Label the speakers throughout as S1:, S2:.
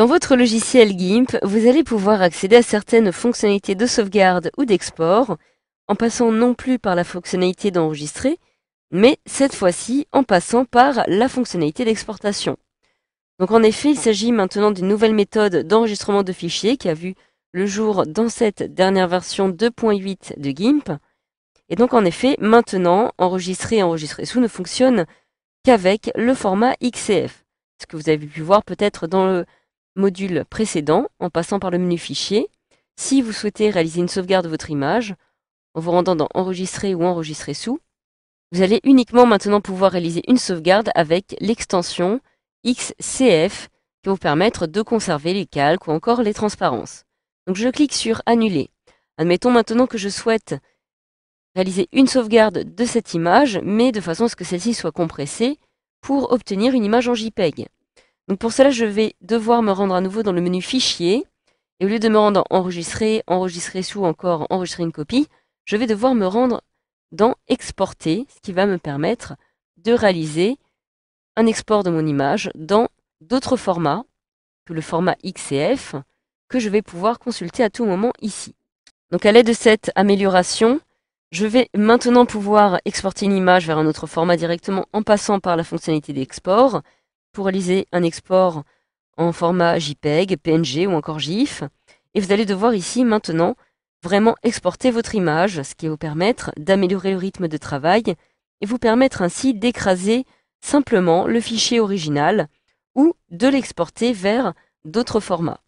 S1: Dans votre logiciel GIMP, vous allez pouvoir accéder à certaines fonctionnalités de sauvegarde ou d'export, en passant non plus par la fonctionnalité d'enregistrer, mais cette fois-ci en passant par la fonctionnalité d'exportation. Donc en effet, il s'agit maintenant d'une nouvelle méthode d'enregistrement de fichiers qui a vu le jour dans cette dernière version 2.8 de GIMP. Et donc en effet, maintenant, enregistrer et enregistrer sous ne fonctionne qu'avec le format XCF, ce que vous avez pu voir peut-être dans le module précédent en passant par le menu Fichier. Si vous souhaitez réaliser une sauvegarde de votre image, en vous rendant dans Enregistrer ou Enregistrer sous, vous allez uniquement maintenant pouvoir réaliser une sauvegarde avec l'extension XCF qui va vous permettre de conserver les calques ou encore les transparences. Donc je clique sur Annuler. Admettons maintenant que je souhaite réaliser une sauvegarde de cette image, mais de façon à ce que celle-ci soit compressée pour obtenir une image en JPEG pour cela, je vais devoir me rendre à nouveau dans le menu Fichier. Et au lieu de me rendre Enregistrer, Enregistrer sous, encore Enregistrer une copie, je vais devoir me rendre dans Exporter, ce qui va me permettre de réaliser un export de mon image dans d'autres formats que le format XCF que je vais pouvoir consulter à tout moment ici. Donc à l'aide de cette amélioration, je vais maintenant pouvoir exporter une image vers un autre format directement en passant par la fonctionnalité d'export réaliser un export en format JPEG, PNG ou encore GIF. Et vous allez devoir ici maintenant vraiment exporter votre image, ce qui va vous permettre d'améliorer le rythme de travail et vous permettre ainsi d'écraser simplement le fichier original ou de l'exporter vers d'autres formats.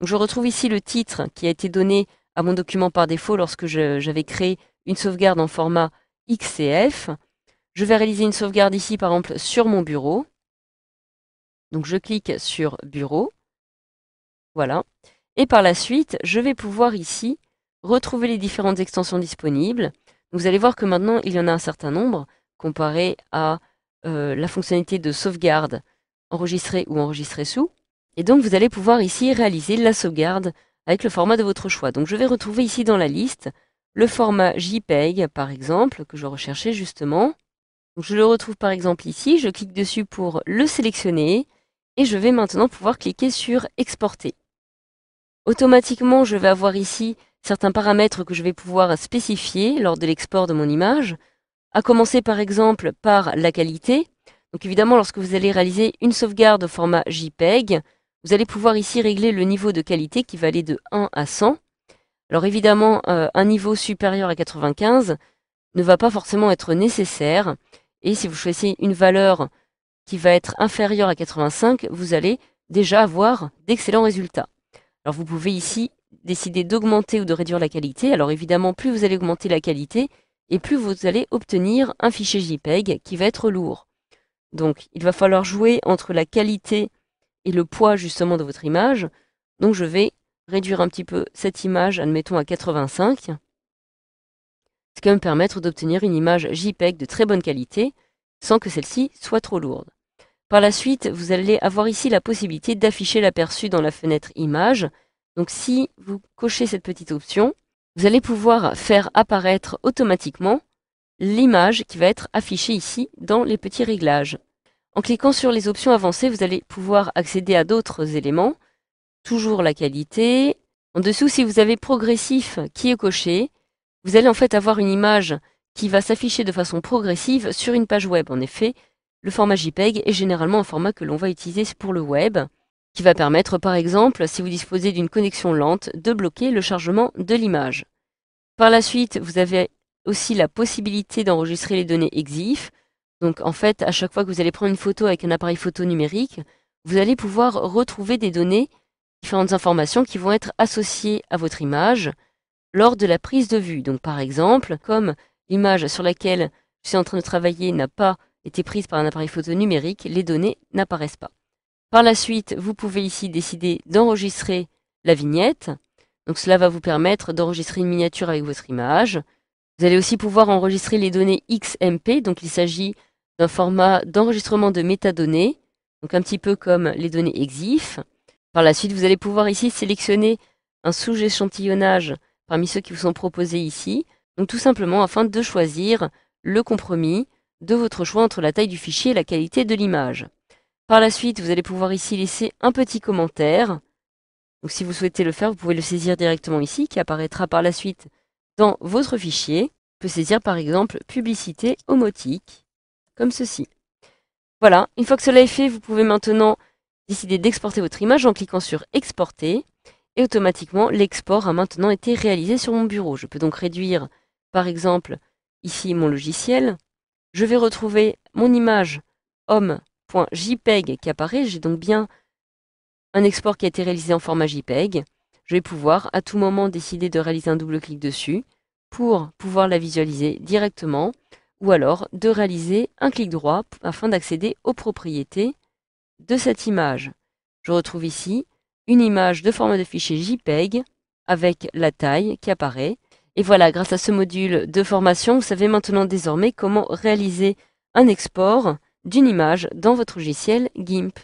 S1: je retrouve ici le titre qui a été donné à mon document par défaut lorsque j'avais créé une sauvegarde en format XCF. Je vais réaliser une sauvegarde ici par exemple sur mon bureau. Donc je clique sur Bureau. Voilà. Et par la suite, je vais pouvoir ici retrouver les différentes extensions disponibles. Vous allez voir que maintenant, il y en a un certain nombre comparé à euh, la fonctionnalité de sauvegarde enregistrée ou enregistrée sous. Et donc, vous allez pouvoir ici réaliser la sauvegarde avec le format de votre choix. Donc, je vais retrouver ici dans la liste le format JPEG, par exemple, que je recherchais justement. je le retrouve par exemple ici. Je clique dessus pour le sélectionner. Et je vais maintenant pouvoir cliquer sur exporter. Automatiquement, je vais avoir ici certains paramètres que je vais pouvoir spécifier lors de l'export de mon image, à commencer par exemple par la qualité. Donc évidemment, lorsque vous allez réaliser une sauvegarde au format JPEG, vous allez pouvoir ici régler le niveau de qualité qui va aller de 1 à 100. Alors évidemment, euh, un niveau supérieur à 95 ne va pas forcément être nécessaire. Et si vous choisissez une valeur qui va être inférieur à 85, vous allez déjà avoir d'excellents résultats. Alors vous pouvez ici décider d'augmenter ou de réduire la qualité. Alors évidemment, plus vous allez augmenter la qualité, et plus vous allez obtenir un fichier JPEG qui va être lourd. Donc il va falloir jouer entre la qualité et le poids justement de votre image. Donc je vais réduire un petit peu cette image, admettons à 85, ce qui va me permettre d'obtenir une image JPEG de très bonne qualité sans que celle-ci soit trop lourde. Par la suite, vous allez avoir ici la possibilité d'afficher l'aperçu dans la fenêtre Images. Donc si vous cochez cette petite option, vous allez pouvoir faire apparaître automatiquement l'image qui va être affichée ici dans les petits réglages. En cliquant sur les options avancées, vous allez pouvoir accéder à d'autres éléments. Toujours la qualité. En dessous, si vous avez progressif qui est coché, vous allez en fait avoir une image qui va s'afficher de façon progressive sur une page web. En effet, le format JPEG est généralement un format que l'on va utiliser pour le web, qui va permettre par exemple, si vous disposez d'une connexion lente, de bloquer le chargement de l'image. Par la suite, vous avez aussi la possibilité d'enregistrer les données EXIF. Donc en fait, à chaque fois que vous allez prendre une photo avec un appareil photo numérique, vous allez pouvoir retrouver des données, différentes informations qui vont être associées à votre image lors de la prise de vue. Donc par exemple, comme l'image sur laquelle je suis en train de travailler n'a pas été prise par un appareil photo numérique, les données n'apparaissent pas. Par la suite, vous pouvez ici décider d'enregistrer la vignette. Donc cela va vous permettre d'enregistrer une miniature avec votre image. Vous allez aussi pouvoir enregistrer les données XMP, donc il s'agit d'un format d'enregistrement de métadonnées, donc un petit peu comme les données EXIF. Par la suite, vous allez pouvoir ici sélectionner un sous-échantillonnage parmi ceux qui vous sont proposés ici, donc tout simplement afin de choisir le compromis de votre choix entre la taille du fichier et la qualité de l'image. Par la suite, vous allez pouvoir ici laisser un petit commentaire. Donc si vous souhaitez le faire, vous pouvez le saisir directement ici, qui apparaîtra par la suite dans votre fichier. On peut saisir par exemple publicité homotique, comme ceci. Voilà, une fois que cela est fait, vous pouvez maintenant décider d'exporter votre image en cliquant sur exporter et automatiquement l'export a maintenant été réalisé sur mon bureau. Je peux donc réduire par exemple ici mon logiciel je vais retrouver mon image homme.jpeg qui apparaît. J'ai donc bien un export qui a été réalisé en format JPEG. Je vais pouvoir à tout moment décider de réaliser un double clic dessus pour pouvoir la visualiser directement ou alors de réaliser un clic droit afin d'accéder aux propriétés de cette image. Je retrouve ici une image de format de fichier JPEG avec la taille qui apparaît. Et voilà, grâce à ce module de formation, vous savez maintenant désormais comment réaliser un export d'une image dans votre logiciel GIMP.